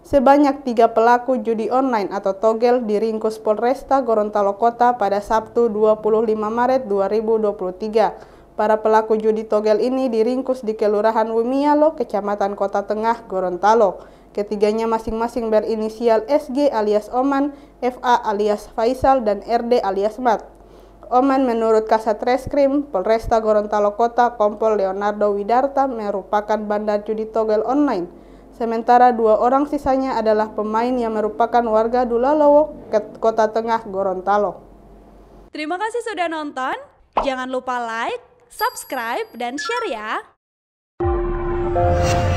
Sebanyak tiga pelaku judi online atau togel diringkus Polresta Gorontalo Kota pada Sabtu 25 Maret 2023. Para pelaku judi togel ini diringkus di Kelurahan Wimialo, Kecamatan Kota Tengah, Gorontalo. Ketiganya masing-masing berinisial SG alias Oman, FA alias Faisal, dan RD alias Mat. Oman menurut Kasat Reskrim Polresta Gorontalo Kota Kompol Leonardo Widarta merupakan bandar judi togel online Sementara dua orang sisanya adalah pemain yang merupakan warga Dulalowo, Kota Tengah, Gorontalo. Terima kasih sudah nonton. Jangan lupa like, subscribe, dan share ya.